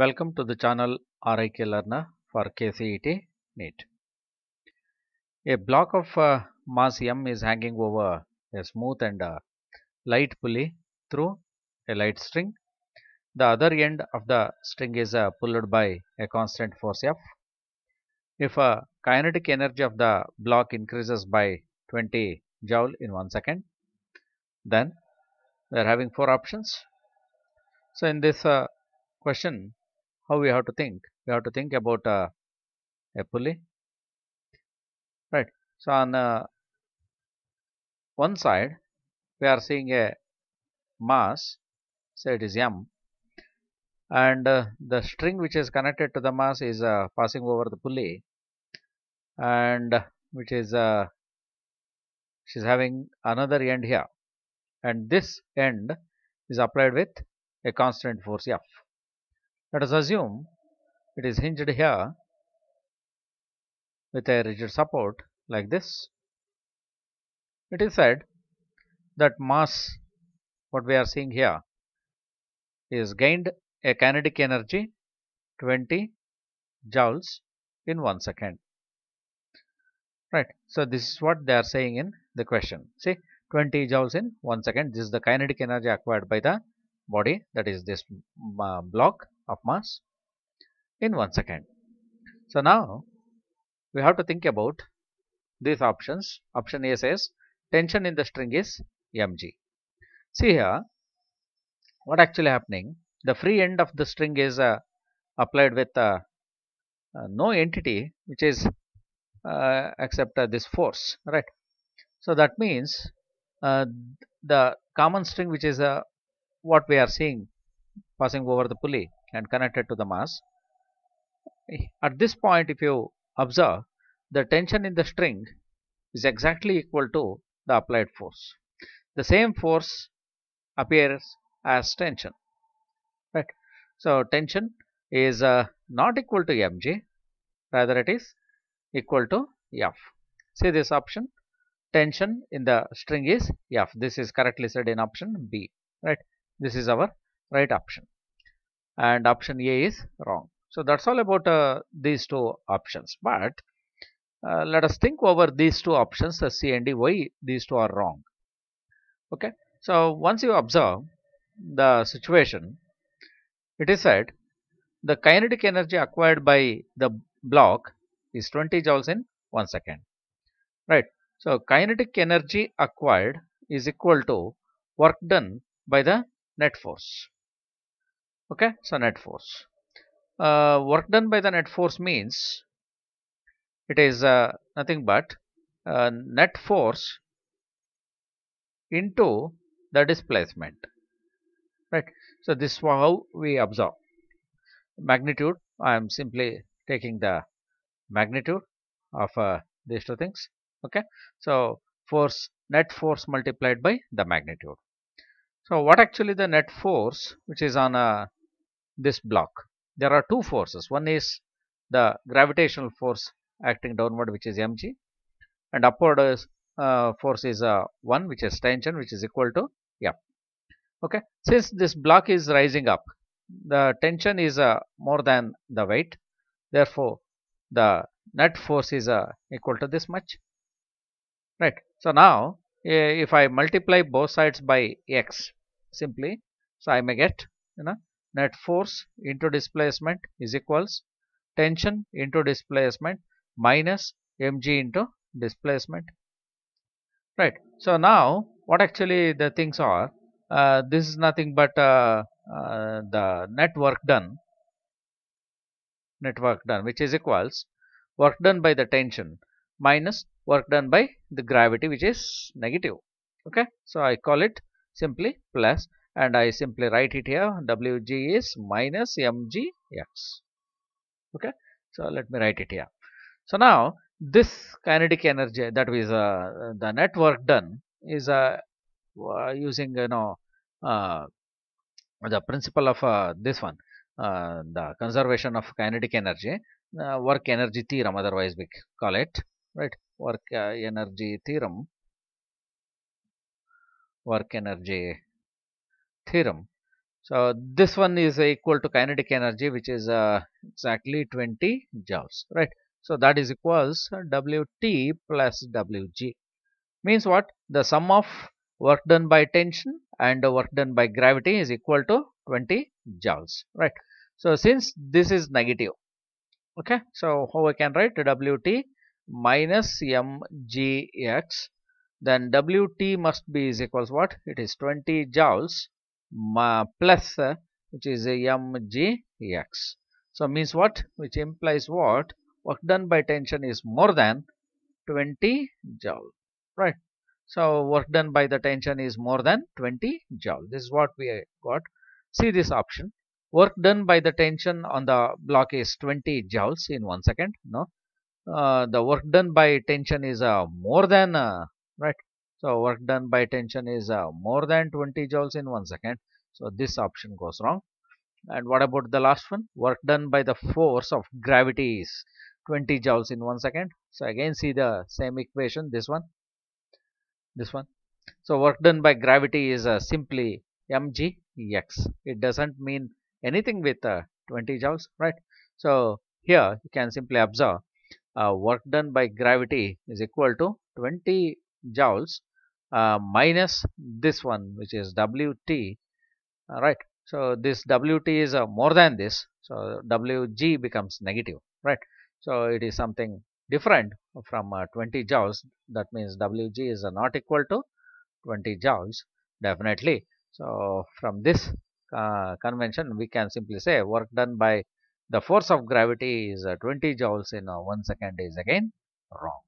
Welcome to the channel RIK Learner for KCET NEET. A block of uh, mass M is hanging over a smooth and uh, light pulley through a light string. The other end of the string is uh, pulled by a constant force F. If a kinetic energy of the block increases by 20 joule in one second, then we are having four options. So in this uh, question how we have to think we have to think about uh, a pulley right so on uh, one side we are seeing a mass say it is m and uh, the string which is connected to the mass is uh, passing over the pulley and which is uh, she's having another end here and this end is applied with a constant force F let us assume it is hinged here with a rigid support like this. It is said that mass what we are seeing here is gained a kinetic energy 20 joules in one second right so this is what they are saying in the question see 20 joules in one second this is the kinetic energy acquired by the body that is this uh, block of mass in 1 second. So now we have to think about these options. Option A says tension in the string is mg. See here what actually happening the free end of the string is uh, applied with uh, uh, no entity which is uh, except uh, this force right. So that means uh, the common string which is what we are seeing passing over the pulley and connected to the mass. At this point if you observe the tension in the string is exactly equal to the applied force. The same force appears as tension. Right. So tension is uh, not equal to mg rather it is equal to f. See this option tension in the string is f. This is correctly said in option B. Right. This is our right option and option A is wrong. So that's all about uh, these two options. But uh, let us think over these two options uh, C and D why these two are wrong. Okay. So once you observe the situation, it is said the kinetic energy acquired by the block is 20 joules in 1 second. Right. So kinetic energy acquired is equal to work done by the net force okay so net force uh, work done by the net force means it is uh, nothing but uh, net force into the displacement right so this is how we absorb magnitude I am simply taking the magnitude of uh, these two things okay so force net force multiplied by the magnitude so what actually the net force which is on a this block. There are two forces. One is the gravitational force acting downward which is mg and upward is, uh, force is uh, 1 which is tension which is equal to m. Okay. Since this block is rising up, the tension is uh, more than the weight. Therefore, the net force is uh, equal to this much. Right. So, now if I multiply both sides by x simply, so I may get you know net force into displacement is equals tension into displacement minus mg into displacement right so now what actually the things are uh, this is nothing but uh, uh, the net work done net work done which is equals work done by the tension minus work done by the gravity which is negative okay so i call it simply plus and I simply write it here Wg is minus Mgx. Okay, so let me write it here. So now this kinetic energy that is uh, the network done is uh, uh using you know uh, the principle of uh, this one uh, the conservation of kinetic energy uh, work energy theorem otherwise we call it right work uh, energy theorem work energy theorem. So this one is equal to kinetic energy which is uh, exactly 20 joules right. So that is equals Wt plus Wg means what the sum of work done by tension and work done by gravity is equal to 20 joules right. So since this is negative okay so how I can write Wt minus mgx then Wt must be is equals what it is 20 joules plus which is a mgx. So means what? Which implies what? Work done by tension is more than 20 joule, right? So work done by the tension is more than 20 joule. This is what we got. See this option. Work done by the tension on the block is 20 joules in one second. No, uh, the work done by tension is uh, more than uh, right so work done by tension is uh, more than 20 joules in one second. So this option goes wrong. And what about the last one? Work done by the force of gravity is 20 joules in one second. So again see the same equation. This one. This one. So work done by gravity is uh, simply mgx. It doesn't mean anything with uh, 20 joules, right? So here you can simply observe uh, work done by gravity is equal to 20 joules uh, minus this one which is wt uh, right? so this wt is uh, more than this so wg becomes negative right so it is something different from uh, 20 joules that means wg is uh, not equal to 20 joules definitely so from this uh, convention we can simply say work done by the force of gravity is 20 joules in 1 second is again wrong